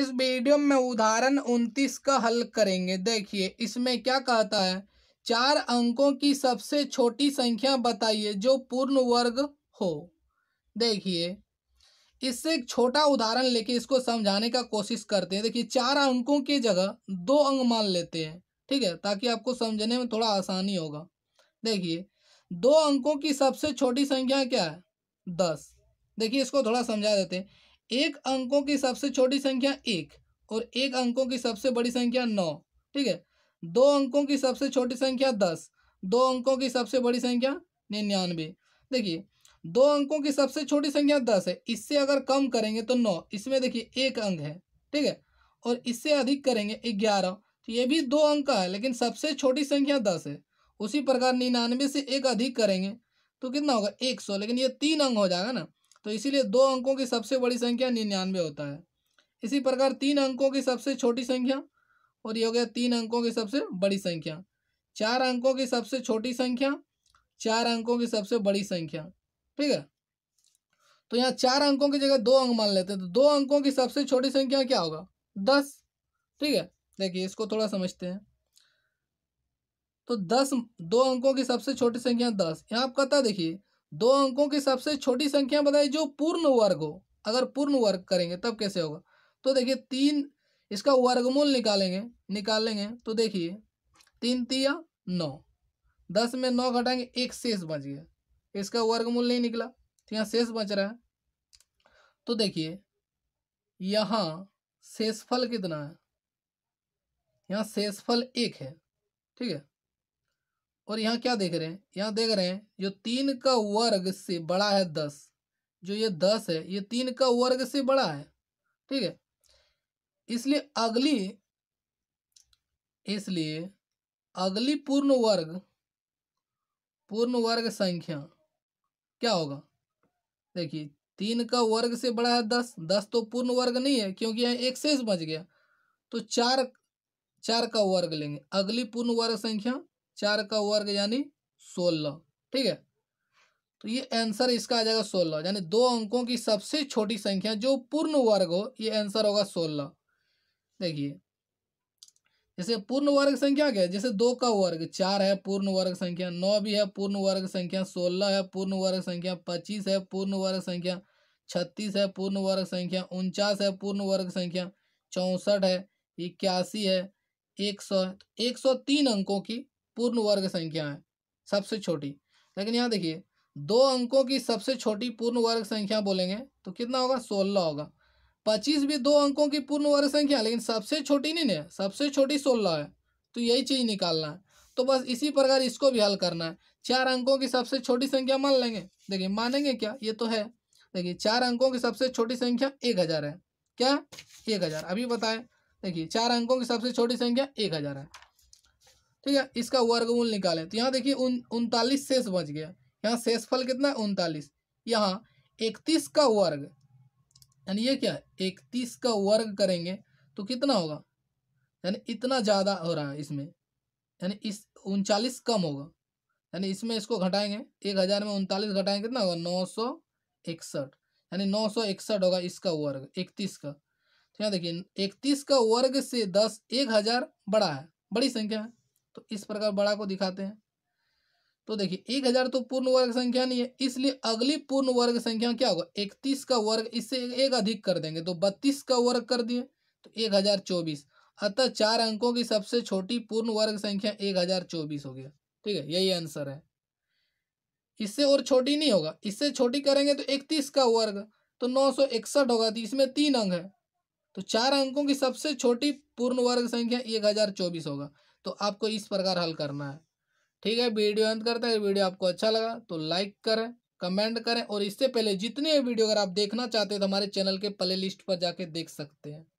इस वीडियो में उदाहरण उनतीस का हल करेंगे देखिए इसमें क्या कहता है चार अंकों की सबसे छोटी संख्या बताइए जो पूर्ण वर्ग हो देखिए इससे एक छोटा उदाहरण लेके इसको समझाने का कोशिश करते हैं देखिए चार अंकों की जगह दो अंक मान लेते हैं ठीक है ताकि आपको समझने में थोड़ा आसानी होगा देखिए दो अंकों की सबसे छोटी संख्या क्या है दस देखिए इसको थोड़ा समझा देते हैं एक अंकों की सबसे छोटी संख्या एक और एक अंकों की सबसे बड़ी संख्या नौ ठीक है दो अंकों की सबसे छोटी संख्या दस दो अंकों की सबसे बड़ी संख्या निन्यानवे देखिए दो अंकों की सबसे छोटी संख्या दस है इससे अगर कम करेंगे तो नौ इसमें देखिए एक अंक है ठीक है और इससे अधिक करेंगे ग्यारह तो ये भी दो अंक का है लेकिन सबसे छोटी संख्या दस है उसी प्रकार निन्यानवे से एक अधिक करेंगे तो कितना होगा एक सौ लेकिन ये तीन अंक हो जाएगा ना तो इसीलिए दो अंकों की सबसे बड़ी संख्या निन्यानवे होता है इसी प्रकार तीन अंकों की सबसे छोटी संख्या और ये हो गया तीन अंकों की सबसे बड़ी संख्या चार अंकों की सबसे छोटी संख्या चार अंकों की सबसे बड़ी संख्या ठीक है तो यहाँ चार अंकों की जगह दो अंक मान लेते हैं तो दो अंकों की सबसे छोटी संख्या क्या होगा दस ठीक है देखिए इसको थोड़ा समझते हैं तो दस दो अंकों की सबसे छोटी संख्या दस यहाँ आप कहता देखिए दो अंकों की सबसे छोटी संख्या बताइए जो पूर्ण वर्ग हो अगर पूर्ण वर्ग करेंगे तब कैसे होगा तो देखिए तीन इसका वर्गमूल निकालेंगे निकालेंगे तो देखिए तीन तिया नौ दस में नौ घटाएंगे एक शेष बच गया इसका वर्गमूल नहीं निकला तो यहाँ शेष बच रहा है तो देखिए यहाँ शेषफल कितना है यहाँ शेषफल एक है ठीक है और यहाँ क्या देख रहे हैं यहाँ देख रहे हैं जो तीन का वर्ग से बड़ा है दस जो ये दस है ये तीन का वर्ग से बड़ा है ठीक है इसलिए अगली इसलिए अगली पूर्ण वर्ग पूर्ण वर्ग संख्या क्या होगा देखिए तीन का वर्ग से बड़ा है दस दस तो पूर्ण वर्ग नहीं है क्योंकि यहाँ एक शेष बच गया तो चार चार का वर्ग लेंगे अगली पूर्ण वर्ग संख्या चार का वर्ग यानी सोलह ठीक है तो ये आंसर इसका आ जाएगा सोलह यानी दो अंकों की सबसे छोटी संख्या जो पूर्ण वर्ग हो ये आंसर होगा सोलह देखिए जैसे पूर्ण वर्ग संख्या क्या है जैसे दो का वर्ग चार है पूर्ण वर्ग संख्या नौ भी है पूर्ण वर्ग संख्या सोलह है पूर्ण वर्ग संख्या पच्चीस है पूर्ण वर्ग संख्या छत्तीस है पूर्ण वर्ग संख्या उनचास है पूर्ण वर्ग संख्या चौंसठ है इक्यासी है एक सौ एक सौ तीन अंकों की पूर्ण वर्ग संख्या है सबसे छोटी लेकिन यहाँ देखिए दो अंकों की सबसे छोटी पूर्ण वर्ग संख्या बोलेंगे तो कितना होगा सोलह होगा पच्चीस भी दो अंकों की पूर्ण वर्ग संख्या लेकिन सबसे छोटी नहीं है सबसे छोटी सोलह है तो यही चीज़ निकालना है तो बस इसी प्रकार इसको भी हल करना है चार अंकों की सबसे छोटी संख्या मान लेंगे देखिए मानेंगे क्या ये तो है देखिए चार अंकों की सबसे छोटी संख्या एक हज़ार है क्या एक हज़ार अभी बताएं देखिए चार अंकों की सबसे छोटी संख्या एक हज़ार है ठीक है इसका वर्गमूल निकालें तो यहाँ देखिए उनतालीस शेष बच गया यहाँ शेषफल कितना है उनतालीस यहाँ इकतीस का वर्ग यानी ये क्या है इकतीस का वर्ग करेंगे तो कितना होगा यानी इतना ज़्यादा हो रहा है इसमें यानी इस उनचालीस कम होगा यानी इसमें इसको घटाएंगे एक हज़ार में उनतालीस घटाएंगे कितना होगा नौ सौ इकसठ यानी नौ सौ इकसठ होगा इसका वर्ग इकतीस का तो यहाँ देखिए इकतीस का वर्ग से दस एक हज़ार बड़ा है बड़ी संख्या है तो इस प्रकार बड़ा को दिखाते हैं तो देखिए एक हजार तो पूर्ण वर्ग संख्या नहीं है इसलिए अगली पूर्ण वर्ग संख्या क्या होगा इकतीस का वर्ग इससे एक अधिक कर देंगे तो बत्तीस का वर्ग कर दिए तो एक हजार चौबीस अतः चार अंकों की सबसे छोटी पूर्ण वर्ग संख्या एक हजार चौबीस हो गया ठीक है यही आंसर है इससे और छोटी नहीं होगा इससे छोटी करेंगे तो इकतीस का वर्ग तो नौ सौ इकसठ होगा तो इसमें तीन अंक है तो चार अंकों की सबसे छोटी पूर्ण वर्ग संख्या एक हजार चौबीस होगा तो आपको इस प्रकार हल करना है ठीक है वीडियो अंत करते हैं वीडियो आपको अच्छा लगा तो लाइक करें कमेंट करें और इससे पहले जितने वीडियो अगर आप देखना चाहते हैं तो हमारे चैनल के प्ले लिस्ट पर जाके देख सकते हैं